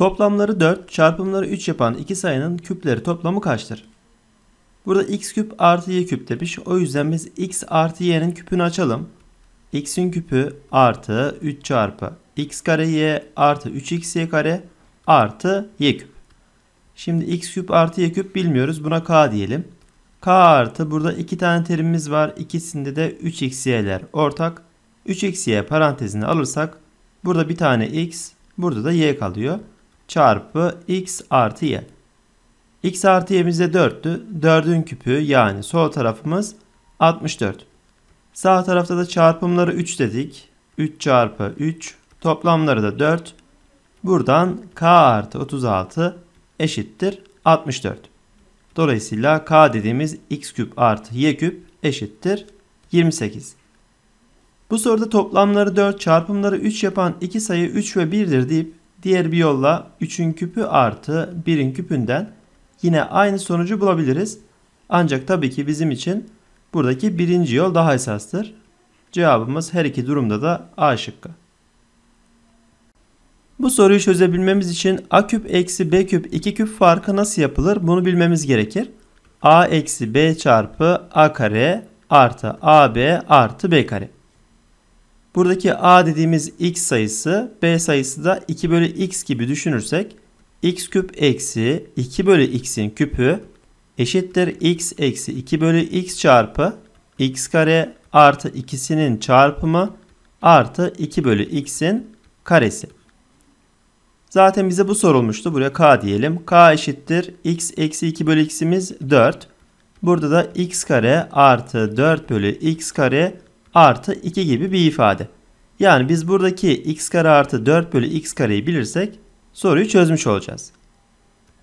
Toplamları 4, çarpımları 3 yapan iki sayının küpleri toplamı kaçtır? Burada x küp artı y küp demiş. O yüzden biz x artı y'nin küpünü açalım. x'in küpü artı 3 çarpı x kare y artı 3xy kare artı y küp. Şimdi x küp artı y küp bilmiyoruz. Buna k diyelim. k artı burada iki tane terimimiz var. İkisinde de 3xy'ler ortak. 3xy parantezini alırsak burada bir tane x burada da y kalıyor çarpı x artı y. x artı y'mizde 4'tü. 4'ün küpü yani sol tarafımız 64. Sağ tarafta da çarpımları 3 dedik. 3 çarpı 3 toplamları da 4. Buradan k artı 36 eşittir 64. Dolayısıyla k dediğimiz x küp artı y küp eşittir 28. Bu soruda toplamları 4 çarpımları 3 yapan iki sayı 3 ve 1'dir deyip Diğer bir yolla 3'ün küpü artı 1'in küpünden yine aynı sonucu bulabiliriz. Ancak tabii ki bizim için buradaki birinci yol daha esastır. Cevabımız her iki durumda da A şıkkı. Bu soruyu çözebilmemiz için a küp eksi b küp 2 küp farkı nasıl yapılır bunu bilmemiz gerekir. a eksi b çarpı a kare artı ab artı b kare. Buradaki a dediğimiz x sayısı b sayısı da 2 bölü x gibi düşünürsek x küp eksi 2 bölü x'in küpü eşittir x eksi 2 bölü x çarpı x kare artı ikisinin çarpımı artı 2 bölü x'in karesi. Zaten bize bu sorulmuştu. Buraya k diyelim. k eşittir x eksi 2 bölü x'imiz 4. Burada da x kare artı 4 bölü x kare artı 2 gibi bir ifade. Yani biz buradaki x kare artı 4 bölü x kareyi bilirsek soruyu çözmüş olacağız.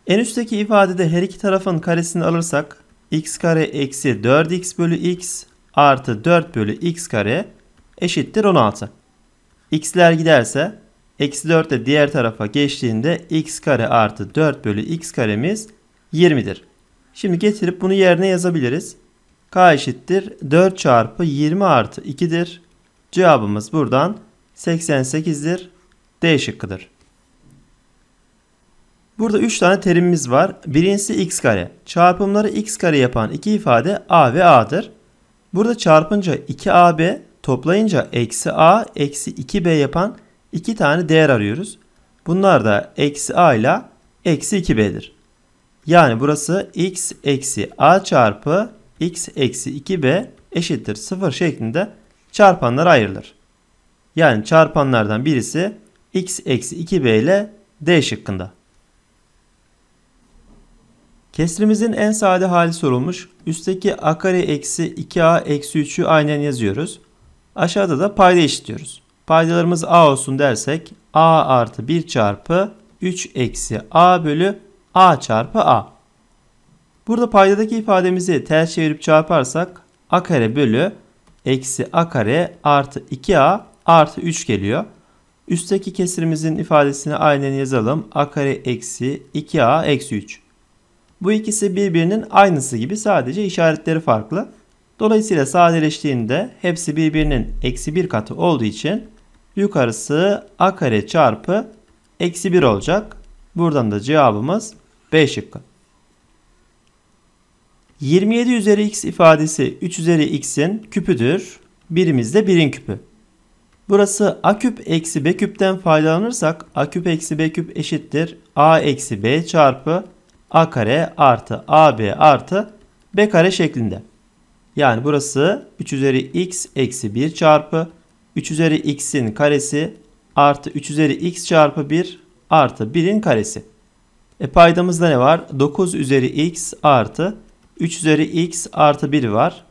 En üstteki ifadede her iki tarafın karesini alırsak x kare eksi 4x bölü x artı 4 bölü x kare eşittir 16. x'ler giderse eksi 4 de diğer tarafa geçtiğinde x kare artı 4 bölü x karemiz 20'dir. Şimdi getirip bunu yerine yazabiliriz. K eşittir 4 çarpı 20 artı 2'dir. Cevabımız buradan 88'dir. D şıkkıdır. Burada 3 tane terimimiz var. Birincisi x kare. Çarpımları x kare yapan iki ifade a ve a'dır. Burada çarpınca 2ab toplayınca eksi a eksi 2b yapan iki tane değer arıyoruz. Bunlar da eksi a ile eksi 2b'dir. Yani burası x eksi a çarpı x eksi 2b eşittir 0 şeklinde çarpanlar ayrılır. Yani çarpanlardan birisi x eksi 2b ile d şıkkında. Kesrimizin en sade hali sorulmuş. Üstteki a kare eksi 2a eksi 3'ü aynen yazıyoruz. Aşağıda da payda eşitliyoruz. Paydalarımız a olsun dersek a artı 1 çarpı 3 eksi a bölü a çarpı a. Burada paydadaki ifademizi ters çevirip çarparsak a kare bölü eksi a kare artı 2a artı 3 geliyor. Üstteki kesirimizin ifadesini aynen yazalım. a kare eksi 2a eksi 3. Bu ikisi birbirinin aynısı gibi sadece işaretleri farklı. Dolayısıyla sadeleştiğinde hepsi birbirinin eksi 1 katı olduğu için yukarısı a kare çarpı eksi 1 olacak. Buradan da cevabımız B şıkkı. 27 üzeri x ifadesi 3 üzeri x'in küpüdür. Birimiz de 1'in küpü. Burası a küp eksi b küpten faydalanırsak a küp eksi b küp eşittir. a eksi b çarpı a kare artı ab artı b kare şeklinde. Yani burası 3 üzeri x eksi 1 çarpı 3 üzeri x'in karesi artı 3 üzeri x çarpı 1 artı 1'in karesi. E paydamızda ne var? 9 üzeri x artı 3 üzeri x artı 1 var.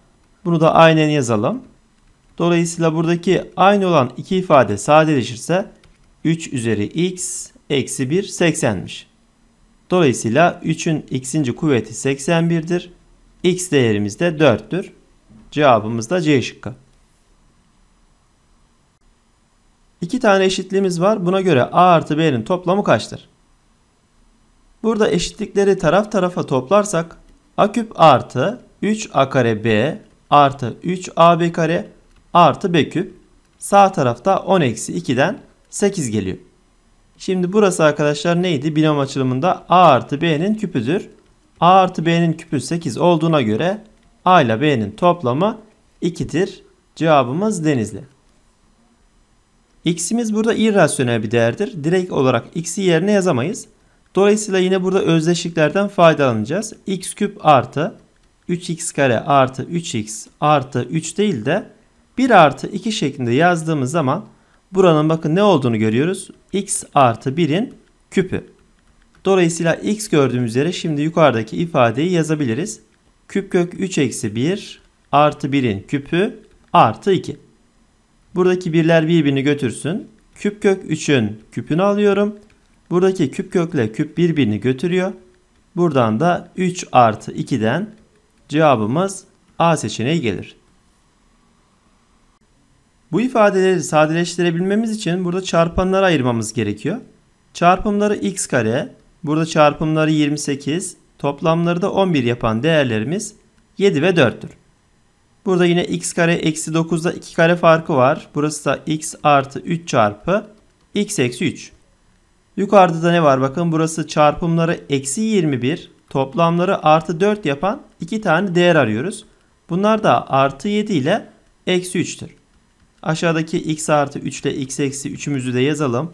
Bunu da aynen yazalım. Dolayısıyla buradaki aynı olan iki ifade sadeleşirse 3 üzeri x eksi 1 80'miş. Dolayısıyla 3'ün x'inci kuvveti 81'dir. x değerimiz de 4'tür. Cevabımız da C şıkkı. İki tane eşitliğimiz var. Buna göre a artı b'nin toplamı kaçtır? Burada eşitlikleri taraf tarafa toplarsak A küp artı 3A kare B artı 3AB kare artı B küp. Sağ tarafta 10 eksi 2'den 8 geliyor. Şimdi burası arkadaşlar neydi? Binom açılımında A artı B'nin küpüdür. A artı B'nin küpü 8 olduğuna göre A ile B'nin toplamı 2'dir. Cevabımız denizli. X'imiz burada irrasyonel bir değerdir. Direkt olarak X'i yerine yazamayız. Dolayısıyla yine burada özdeşliklerden faydalanacağız. x küp artı 3x kare artı 3x artı 3 değil de 1 artı 2 şeklinde yazdığımız zaman buranın bakın ne olduğunu görüyoruz. x artı 1'in küpü. Dolayısıyla x gördüğümüz yere şimdi yukarıdaki ifadeyi yazabiliriz. Küp kök 3 eksi 1 artı 1'in küpü artı 2. Buradaki birler birbirini götürsün. Küp kök 3'ün küpünü alıyorum. Buradaki küp kökle küp birbirini götürüyor. Buradan da 3 artı 2'den cevabımız A seçeneği gelir. Bu ifadeleri sadeleştirebilmemiz için burada çarpanları ayırmamız gerekiyor. Çarpımları x kare, burada çarpımları 28, toplamları da 11 yapan değerlerimiz 7 ve 4'tür. Burada yine x kare eksi 9'da 2 kare farkı var. Burası da x artı 3 çarpı x eksi 3. Yukarıda da ne var? Bakın burası çarpımları eksi 21, toplamları artı 4 yapan iki tane değer arıyoruz. Bunlar da artı 7 ile eksi 3'tür. Aşağıdaki x artı 3 ile x eksi 3'ümüzü de yazalım.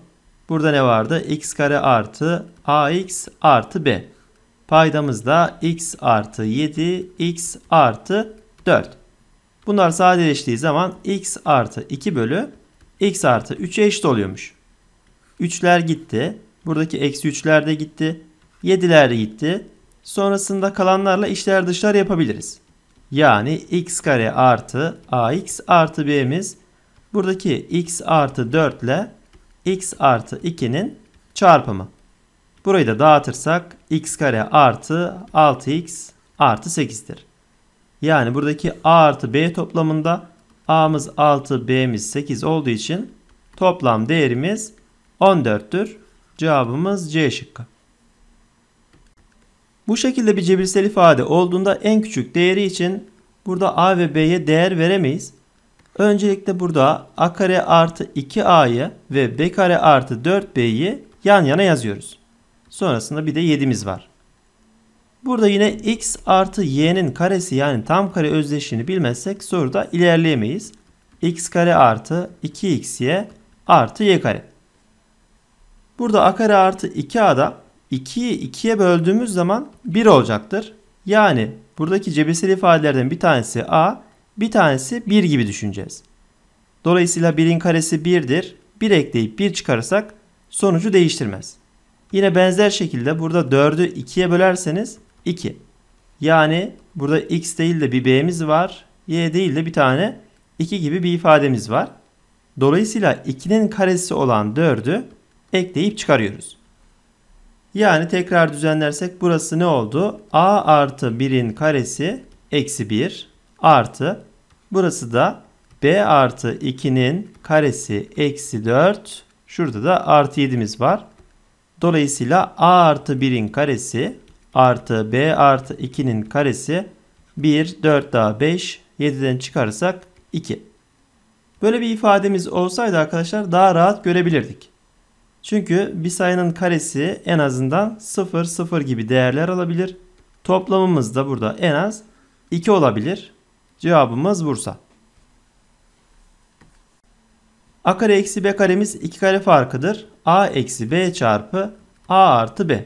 Burada ne vardı? x kare artı ax artı b. Paydamız da x artı 7, x artı 4. Bunlar sadeleştiği zaman x artı 2 bölü x artı 3'e eşit oluyormuş. 3'ler gitti. Buradaki eksi 3'ler de gitti. 7'ler de gitti. Sonrasında kalanlarla işler dışlar yapabiliriz. Yani x kare artı ax artı b'miz buradaki x artı 4 ile x artı 2'nin çarpımı. Burayı da dağıtırsak x kare artı 6x artı 8'dir. Yani buradaki a artı b toplamında a'mız 6 b'miz 8 olduğu için toplam değerimiz 14'tür. Cevabımız C şıkkı. Bu şekilde bir cebirsel ifade olduğunda en küçük değeri için burada A ve B'ye değer veremeyiz. Öncelikle burada A kare artı 2A'yı ve B kare artı 4B'yi yan yana yazıyoruz. Sonrasında bir de 7'miz var. Burada yine x artı y'nin karesi yani tam kare özdeşliğini bilmezsek soruda ilerleyemeyiz. x kare artı 2xy artı y kare. Burada a kare artı 2a'da 2'yi 2'ye böldüğümüz zaman 1 olacaktır. Yani buradaki cebesel ifadelerden bir tanesi a, bir tanesi 1 gibi düşüneceğiz. Dolayısıyla 1'in karesi 1'dir. 1 ekleyip 1 çıkarırsak sonucu değiştirmez. Yine benzer şekilde burada 4'ü 2'ye bölerseniz 2. Yani burada x değil de bir b'miz var. Y değil de bir tane 2 gibi bir ifademiz var. Dolayısıyla 2'nin karesi olan 4'ü ekleyip çıkarıyoruz. Yani tekrar düzenlersek burası ne oldu? a artı 1'in karesi eksi 1 artı burası da b artı 2'nin karesi eksi 4 şurada da artı 7'miz var. Dolayısıyla a artı 1'in karesi artı b artı 2'nin karesi 1, 4 daha 5, 7'den çıkarırsak 2. Böyle bir ifademiz olsaydı arkadaşlar daha rahat görebilirdik. Çünkü bir sayının karesi en azından 0, 0 gibi değerler alabilir. Toplamımız da burada en az 2 olabilir. Cevabımız Bursa. A kare eksi B karemiz 2 kare farkıdır. A eksi B çarpı A artı B.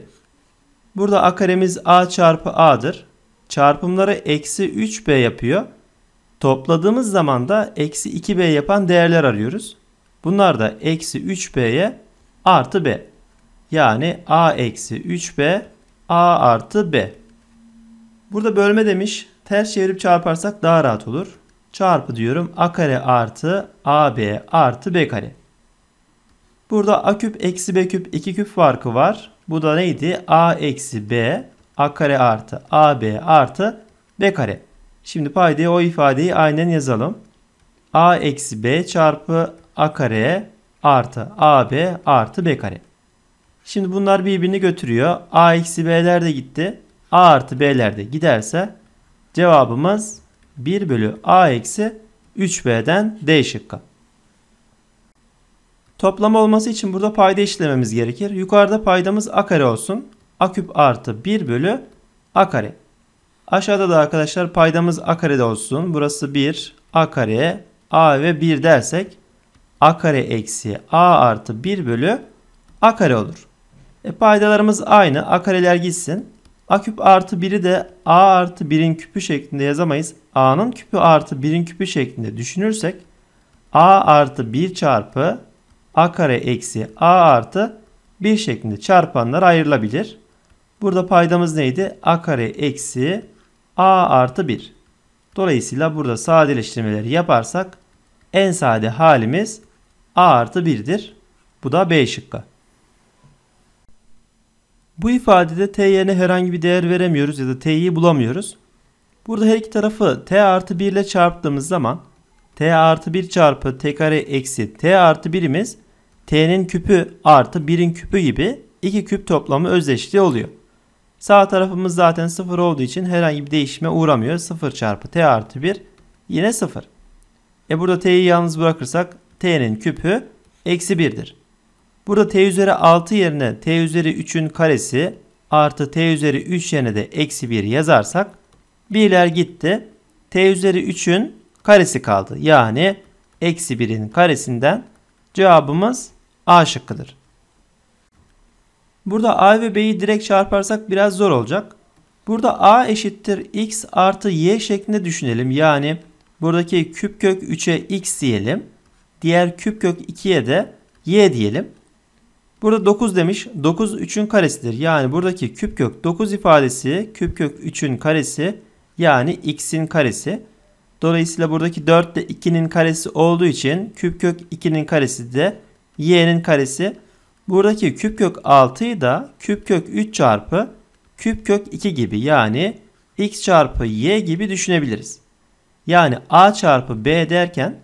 Burada A karemiz A çarpı A'dır. Çarpımları eksi 3B yapıyor. Topladığımız zaman da eksi 2B yapan değerler arıyoruz. Bunlar da eksi 3B'ye artı b. Yani a eksi 3b a artı b. Burada bölme demiş. Ters çevirip çarparsak daha rahat olur. Çarpı diyorum a kare artı ab artı b kare. Burada a küp eksi b küp 2 küp farkı var. Bu da neydi? a eksi b a kare artı ab artı b kare. Şimdi paydaya o ifadeyi aynen yazalım. a eksi b çarpı a kare artı AB artı B kare. Şimdi bunlar birbirini götürüyor. A eksi B'ler de gitti. A artı B'ler de giderse cevabımız 1 bölü A eksi 3B'den D şıkkı. Toplama olması için burada payda işlememiz gerekir. Yukarıda paydamız A kare olsun. A küp artı 1 bölü A kare. Aşağıda da arkadaşlar paydamız A kare de olsun. Burası 1, A kare, A ve 1 dersek a kare eksi a artı 1 bölü a kare olur. E paydalarımız aynı. A kareler gitsin. A küp artı 1'i de a artı 1'in küpü şeklinde yazamayız. a'nın küpü artı 1'in küpü şeklinde düşünürsek a artı 1 çarpı a kare eksi a artı 1 şeklinde çarpanlar ayrılabilir. Burada paydamız neydi? a kare eksi a artı 1. Dolayısıyla burada sadeleştirmeleri yaparsak en sade halimiz a artı 1'dir. Bu da b şıkkı. Bu ifadede t herhangi bir değer veremiyoruz ya da t'yi bulamıyoruz. Burada her iki tarafı t artı 1 ile çarptığımız zaman t artı 1 çarpı t kare eksi t artı 1'imiz t'nin küpü artı 1'in küpü gibi iki küp toplamı özdeşliği oluyor. Sağ tarafımız zaten 0 olduğu için herhangi bir değişime uğramıyor. 0 çarpı t artı 1 yine 0. E burada t'yi yalnız bırakırsak t'nin küpü eksi 1'dir. Burada t üzeri 6 yerine t üzeri 3'ün karesi artı t üzeri 3 yerine de eksi 1 yazarsak birler gitti. t üzeri 3'ün karesi kaldı. Yani eksi 1'in karesinden cevabımız A şıkkıdır. Burada A ve B'yi direkt çarparsak biraz zor olacak. Burada A eşittir x artı y şeklinde düşünelim. Yani buradaki küp kök 3'e x diyelim. Diğer küp kök 2'ye de y diyelim. Burada 9 demiş. 9 3'ün karesidir. Yani buradaki küp kök 9 ifadesi küp kök 3'ün karesi yani x'in karesi. Dolayısıyla buradaki 4 de 2'nin karesi olduğu için küp kök 2'nin karesi de y'nin karesi. Buradaki küp kök 6'yı da küp kök 3 çarpı küp kök 2 gibi yani x çarpı y gibi düşünebiliriz. Yani a çarpı b derken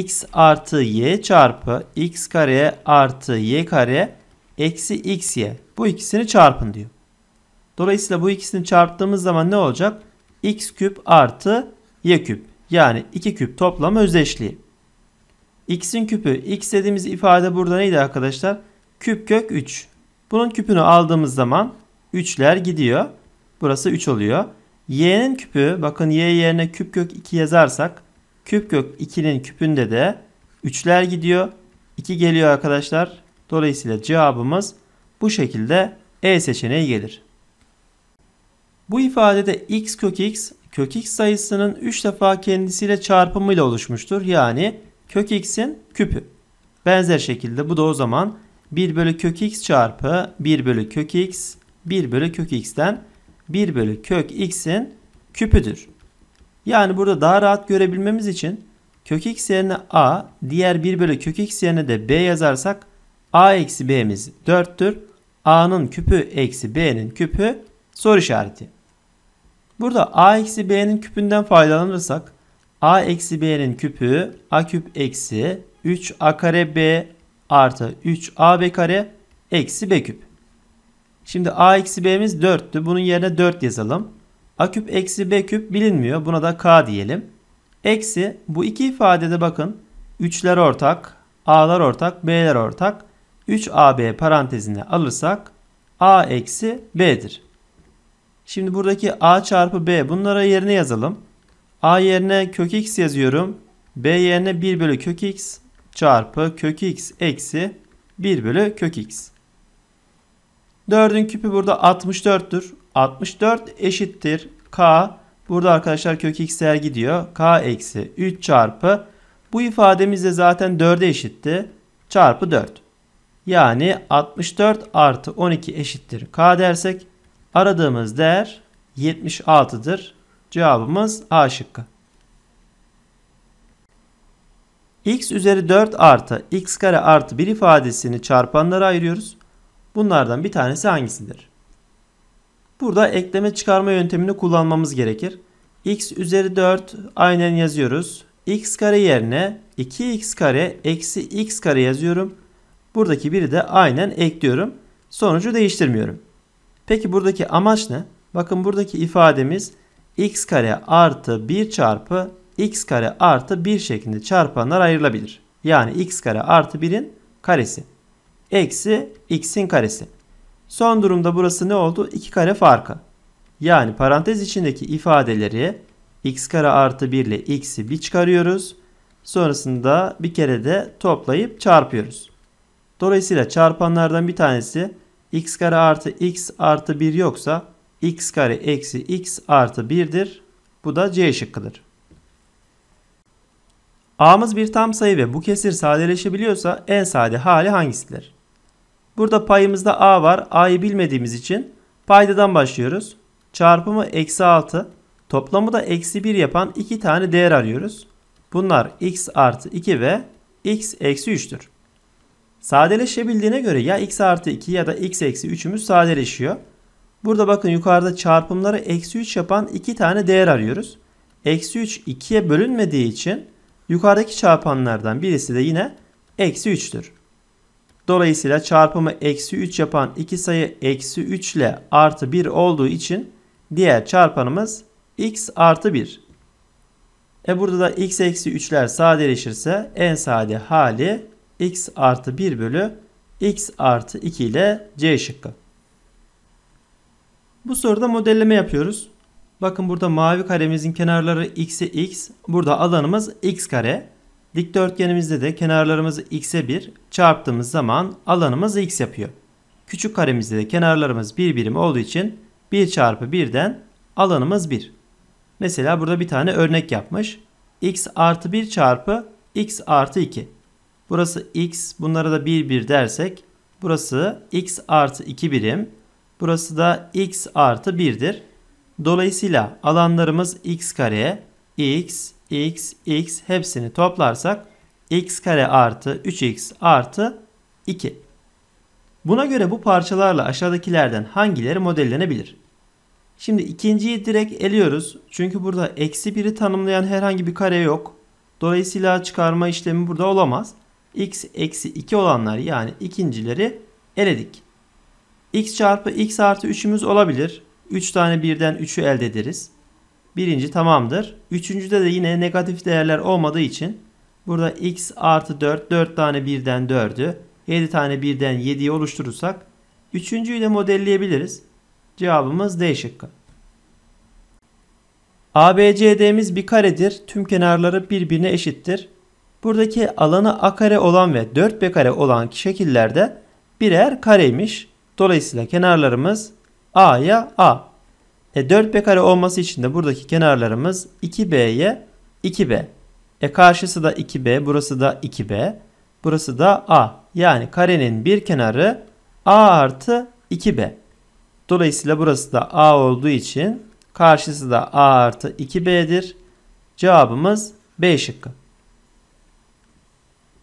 x artı y çarpı x kare artı y kare eksi x y. Bu ikisini çarpın diyor. Dolayısıyla bu ikisini çarptığımız zaman ne olacak? x küp artı y küp. Yani 2 küp toplam özdeşliği. x'in küpü x dediğimiz ifade burada neydi arkadaşlar? Küp kök 3. Bunun küpünü aldığımız zaman 3'ler gidiyor. Burası 3 oluyor. y'nin küpü bakın y yerine küp kök 2 yazarsak Küp kök 2'nin küpünde de 3'ler gidiyor. 2 geliyor arkadaşlar. Dolayısıyla cevabımız bu şekilde E seçeneği gelir. Bu ifadede x kök x kök x sayısının 3 defa kendisiyle çarpımıyla oluşmuştur. Yani kök x'in küpü. Benzer şekilde bu da o zaman 1 bölü kök x çarpı 1 bölü kök x 1 bölü kök x'ten 1 bölü kök x'in küpüdür. Yani burada daha rahat görebilmemiz için kök x yerine a diğer 1 bölü kök x yerine de b yazarsak a eksi b'miz 4'tür. a'nın küpü eksi b'nin küpü soru işareti. Burada a eksi b'nin küpünden faydalanırsak a eksi b'nin küpü a küp eksi 3 a kare b artı 3 a b kare eksi b küp. Şimdi a eksi b'miz 4'tü. Bunun yerine 4 yazalım. A küp eksi B küp bilinmiyor. Buna da K diyelim. Eksi bu iki ifadede bakın. 3'ler ortak, A'lar ortak, B'ler ortak. 3AB parantezine alırsak A eksi B'dir. Şimdi buradaki A çarpı B bunlara yerine yazalım. A yerine kök x yazıyorum. B yerine 1 bölü kök x çarpı kök x eksi 1 bölü kök x. 4'ün küpü burada 64'tür. 64 eşittir k. Burada arkadaşlar kök x'ler gidiyor. k eksi 3 çarpı. Bu ifademiz de zaten 4'e eşitti. Çarpı 4. Yani 64 artı 12 eşittir k dersek aradığımız değer 76'dır. Cevabımız A şıkkı. x üzeri 4 artı x kare artı 1 ifadesini çarpanlara ayırıyoruz. Bunlardan bir tanesi hangisidir? Burada ekleme çıkarma yöntemini kullanmamız gerekir. x üzeri 4 aynen yazıyoruz. x kare yerine 2x kare eksi x kare yazıyorum. Buradaki biri de aynen ekliyorum. Sonucu değiştirmiyorum. Peki buradaki amaç ne? Bakın buradaki ifademiz x kare artı 1 çarpı x kare artı 1 şeklinde çarpanlar ayrılabilir. Yani x kare artı 1'in karesi. Eksi x'in karesi. Son durumda burası ne oldu? 2 kare farkı. Yani parantez içindeki ifadeleri x kare artı 1 ile x'i bir çıkarıyoruz. Sonrasında bir kere de toplayıp çarpıyoruz. Dolayısıyla çarpanlardan bir tanesi x kare artı x artı 1 yoksa x kare eksi x artı 1'dir. Bu da c şıkkıdır. A'mız bir tam sayı ve bu kesir sadeleşebiliyorsa en sade hali hangisidir? Burada payımızda a var. a'yı bilmediğimiz için paydadan başlıyoruz. Çarpımı eksi 6. Toplamı da eksi 1 yapan 2 tane değer arıyoruz. Bunlar x artı 2 ve x eksi 3'tür. Sadeleşebildiğine göre ya x artı 2 ya da x eksi 3'ümüz sadeleşiyor. Burada bakın yukarıda çarpımları eksi 3 yapan 2 tane değer arıyoruz. Eksi 3 2'ye bölünmediği için yukarıdaki çarpanlardan birisi de yine eksi 3'tür. Dolayısıyla çarpımı eksi 3 yapan iki sayı eksi 3 ile artı 1 olduğu için diğer çarpanımız x artı 1. E burada da x eksi 3'ler sadeleşirse en sade hali x artı 1 bölü x artı 2 ile c şıkkı. Bu soruda modelleme yapıyoruz. Bakın burada mavi karemizin kenarları x'e x. Burada alanımız x kare. Dikdörtgenimizde de kenarlarımız x'e 1 çarptığımız zaman alanımız x yapıyor. Küçük karemizde de kenarlarımız bir birim olduğu için 1 çarpı 1'den alanımız 1. Mesela burada bir tane örnek yapmış. x artı 1 çarpı x artı 2. Burası x bunlara da 1 1 dersek burası x artı 2 birim. Burası da x artı 1'dir. Dolayısıyla alanlarımız x kare, x, x, x hepsini toplarsak x kare artı 3x artı 2. Buna göre bu parçalarla aşağıdakilerden hangileri modellenebilir? Şimdi ikinciyi direkt eliyoruz. Çünkü burada eksi 1'i tanımlayan herhangi bir kare yok. Dolayısıyla çıkarma işlemi burada olamaz. x eksi 2 olanlar yani ikincileri eledik. x çarpı x artı 3'ümüz olabilir. 3 tane birden 3'ü elde ederiz. Birinci tamamdır. Üçüncüde de yine negatif değerler olmadığı için burada x artı 4, 4 tane 1'den 4'ü, 7 tane 1'den 7'yi oluşturursak üçüncüyü de modelleyebiliriz. Cevabımız D şıkkı. ABCD'miz bir karedir. Tüm kenarları birbirine eşittir. Buradaki alanı a kare olan ve 4b kare olan şekillerde birer kareymiş. Dolayısıyla kenarlarımız a'ya a. 4b e, kare olması için de buradaki kenarlarımız 2b'ye 2b. E karşısı da 2b, burası da 2b, burası da a. Yani karenin bir kenarı a artı 2b. Dolayısıyla burası da a olduğu için karşısı da a artı 2b'dir. Cevabımız B şıkkı.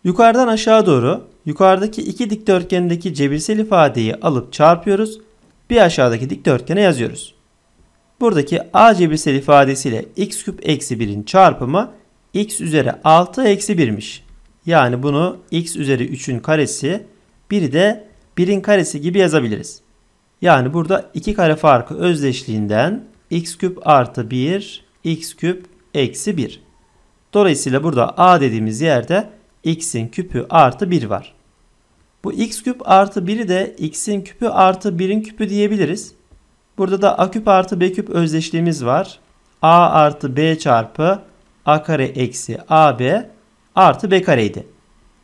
Yukarıdan aşağı doğru yukarıdaki iki dikdörtgendeki cebirsel ifadeyi alıp çarpıyoruz. Bir aşağıdaki dikdörtgene yazıyoruz. Buradaki a cebirsel ifadesiyle x küp eksi 1'in çarpımı x üzeri 6 eksi 1'miş. Yani bunu x üzeri 3'ün karesi biri de 1'in karesi gibi yazabiliriz. Yani burada iki kare farkı özdeşliğinden x küp artı 1 x küp eksi 1. Dolayısıyla burada a dediğimiz yerde x'in küpü artı 1 var. Bu x küp artı 1'i de x'in küpü artı 1'in küpü diyebiliriz. Burada da a küp artı b küp özdeşliğimiz var. a artı b çarpı a kare eksi ab artı b kareydi.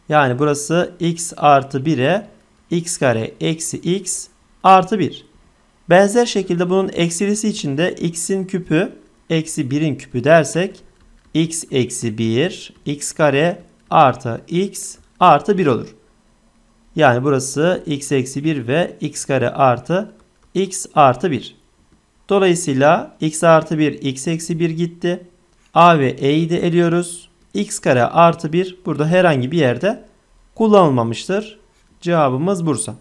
Yani burası x artı 1'e x kare eksi x artı 1. Benzer şekilde bunun eksilisi için de x'in küpü eksi 1'in küpü dersek x eksi 1 x kare artı x artı 1 olur. Yani burası x eksi 1 ve x kare artı x artı 1. Dolayısıyla x artı 1 x eksi 1 gitti. a ve e'yi de eliyoruz. x kare artı 1 burada herhangi bir yerde kullanılmamıştır. Cevabımız Bursa.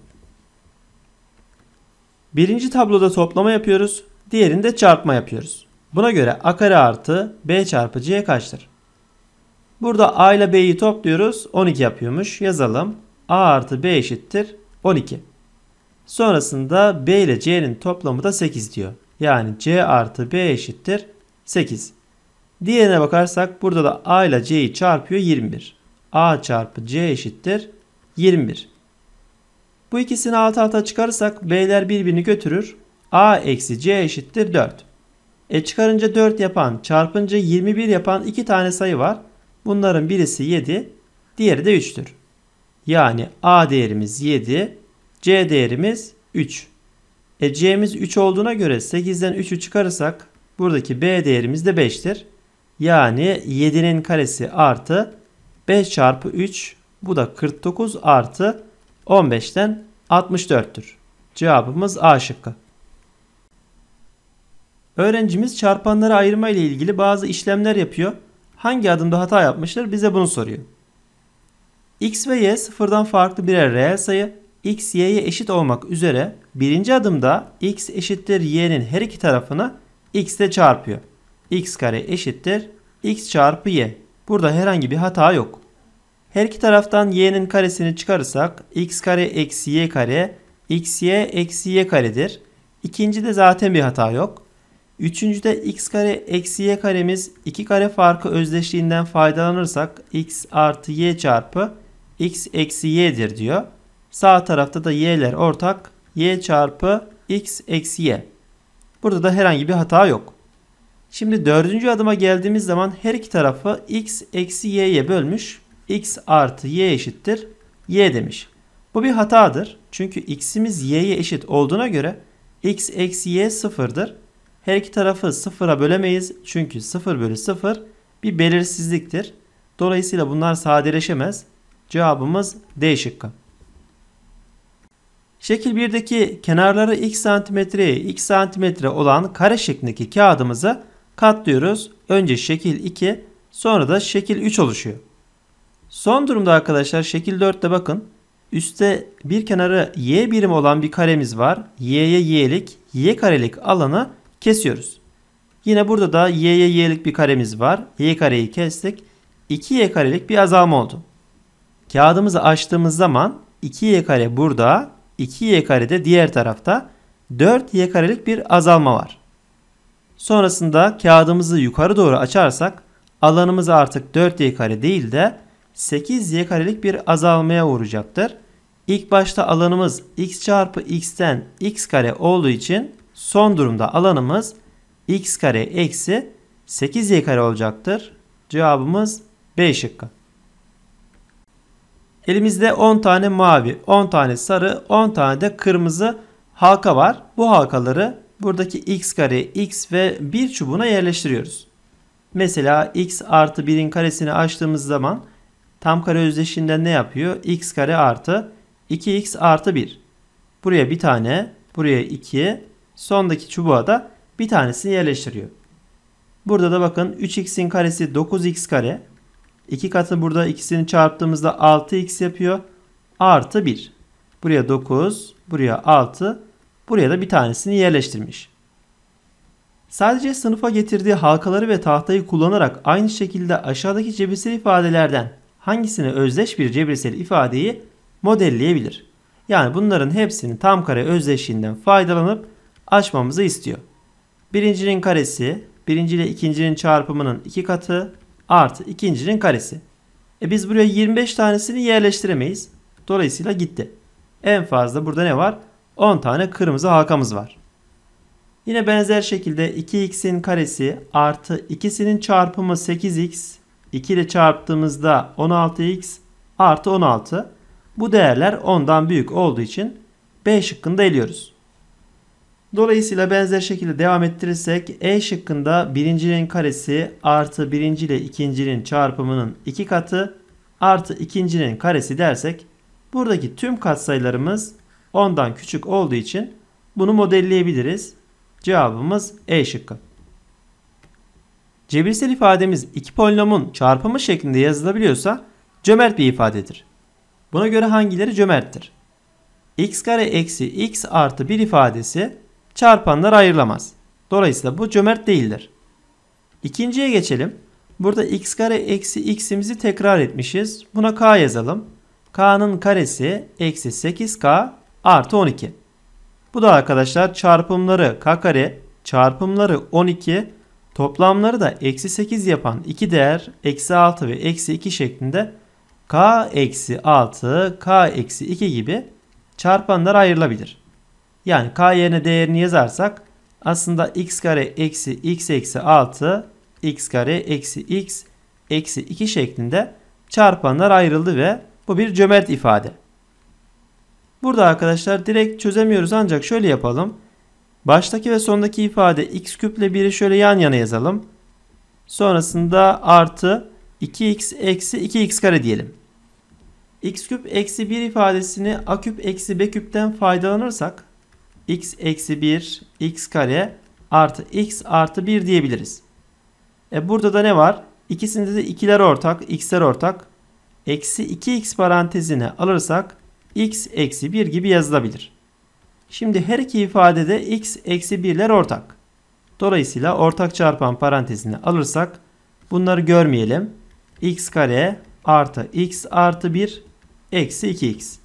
Birinci tabloda toplama yapıyoruz. Diğerinde çarpma yapıyoruz. Buna göre a kare artı b çarpı c kaçtır? Burada a ile b'yi topluyoruz. 12 yapıyormuş. Yazalım. a artı b eşittir 12. Sonrasında B ile C'nin toplamı da 8 diyor. Yani C artı B eşittir 8. Diğerine bakarsak burada da A ile C'yi çarpıyor 21. A çarpı C eşittir 21. Bu ikisini alt alta çıkarırsak B'ler birbirini götürür. A eksi C eşittir 4. E çıkarınca 4 yapan çarpınca 21 yapan 2 tane sayı var. Bunların birisi 7 diğeri de 3'tür. Yani A değerimiz 7 C değerimiz 3. E C'miz 3 olduğuna göre 8'den 3'ü çıkarırsak buradaki B değerimiz de 5'tir. Yani 7'nin karesi artı 5 çarpı 3 bu da 49 artı 15'ten 64'tür. Cevabımız A şıkkı. Öğrencimiz çarpanları ayırma ile ilgili bazı işlemler yapıyor. Hangi adımda hata yapmıştır bize bunu soruyor. X ve Y sıfırdan farklı birer reel sayı x, y'ye eşit olmak üzere birinci adımda x eşittir y'nin her iki tarafını x ile çarpıyor. x kare eşittir x çarpı y. Burada herhangi bir hata yok. Her iki taraftan y'nin karesini çıkarırsak x kare eksi y kare x y eksi y karedir. İkinci de zaten bir hata yok. Üçüncüde x kare eksi y karemiz iki kare farkı özdeşliğinden faydalanırsak x artı y çarpı x eksi y'dir diyor. Sağ tarafta da y'ler ortak. y çarpı x eksi y. Burada da herhangi bir hata yok. Şimdi dördüncü adıma geldiğimiz zaman her iki tarafı x eksi y'ye bölmüş. x artı y eşittir. y demiş. Bu bir hatadır. Çünkü x'imiz y'ye eşit olduğuna göre x eksi y sıfırdır. Her iki tarafı sıfıra bölemeyiz. Çünkü sıfır bölü sıfır bir belirsizliktir. Dolayısıyla bunlar sadeleşemez. Cevabımız D şıkkı. Şekil 1'deki kenarları x santimetreye x santimetre olan kare şeklindeki kağıdımızı katlıyoruz. Önce şekil 2 sonra da şekil 3 oluşuyor. Son durumda arkadaşlar şekil 4'te bakın. Üste bir kenarı y birim olan bir karemiz var. y'ye y'lik y karelik alanı kesiyoruz. Yine burada da y'ye y'lik bir karemiz var. y kareyi kestik. 2y karelik bir azalma oldu. Kağıdımızı açtığımız zaman 2y kare burada, 2y karede diğer tarafta 4y karelik bir azalma var. Sonrasında kağıdımızı yukarı doğru açarsak alanımız artık 4y kare değil de 8y karelik bir azalmaya uğrayacaktır. İlk başta alanımız x çarpı x'ten x kare olduğu için son durumda alanımız x kare eksi 8y kare olacaktır. Cevabımız B şıkkı. Elimizde 10 tane mavi, 10 tane sarı, 10 tane de kırmızı halka var. Bu halkaları buradaki x kare, x ve 1 çubuğuna yerleştiriyoruz. Mesela x artı 1'in karesini açtığımız zaman tam kare özdeşinde ne yapıyor? x kare artı 2x artı 1. Buraya bir tane, buraya 2, sondaki çubuğa da bir tanesini yerleştiriyor. Burada da bakın 3x'in karesi 9x kare. 2 katı burada ikisini çarptığımızda 6x yapıyor. Artı 1. Buraya 9, buraya 6, buraya da bir tanesini yerleştirmiş. Sadece sınıfa getirdiği halkaları ve tahtayı kullanarak aynı şekilde aşağıdaki cebirsel ifadelerden hangisine özdeş bir cebirsel ifadeyi modelleyebilir. Yani bunların hepsini tam kare özdeşliğinden faydalanıp açmamızı istiyor. Birincinin karesi, birinci ile ikincinin çarpımının iki katı, artı ikincinin karesi. E biz buraya 25 tanesini yerleştiremeyiz. Dolayısıyla gitti. En fazla burada ne var? 10 tane kırmızı halkamız var. Yine benzer şekilde 2x'in karesi artı ikisinin çarpımı 8x. 2 ile çarptığımızda 16x artı 16. Bu değerler 10'dan büyük olduğu için B şıkkını da eliyoruz. Dolayısıyla benzer şekilde devam ettirirsek E şıkkında birincinin karesi artı birinci ile ikincinin çarpımının iki katı artı ikincinin karesi dersek buradaki tüm katsayılarımız ondan küçük olduğu için bunu modelleyebiliriz. Cevabımız E şıkkı. Cebirsel ifademiz iki polinomun çarpımı şeklinde yazılabiliyorsa cömert bir ifadedir. Buna göre hangileri cömerttir? x kare eksi x artı 1 ifadesi çarpanlar ayrılamaz. Dolayısıyla bu cömert değildir. İkinciye geçelim. Burada x kare eksi x'imizi tekrar etmişiz. Buna k yazalım. k'nın karesi eksi 8k artı 12. Bu da arkadaşlar çarpımları k kare çarpımları 12 toplamları da eksi 8 yapan iki değer eksi 6 ve eksi 2 şeklinde k eksi 6 k eksi 2 gibi çarpanlar ayrılabilir. Yani k yerine değerini yazarsak aslında x kare eksi x eksi 6 x kare eksi x eksi 2 şeklinde çarpanlar ayrıldı ve bu bir cömert ifade. Burada arkadaşlar direkt çözemiyoruz ancak şöyle yapalım. Baştaki ve sondaki ifade x küp ile 1'i şöyle yan yana yazalım. Sonrasında artı 2x eksi 2x kare diyelim. x küp eksi 1 ifadesini a küp eksi b küpten faydalanırsak x eksi 1 x kare artı x artı 1 diyebiliriz. E burada da ne var? İkisinde de ikiler ortak, x'ler ortak. Eksi 2x parantezine alırsak x eksi 1 gibi yazılabilir. Şimdi her iki ifadede x eksi 1'ler ortak. Dolayısıyla ortak çarpan parantezine alırsak bunları görmeyelim. x kare artı x artı 1 eksi 2x.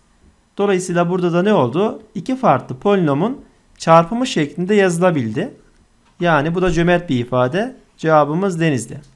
Dolayısıyla burada da ne oldu? İki farklı polinomun çarpımı şeklinde yazılabildi. Yani bu da cömert bir ifade. Cevabımız Denizli.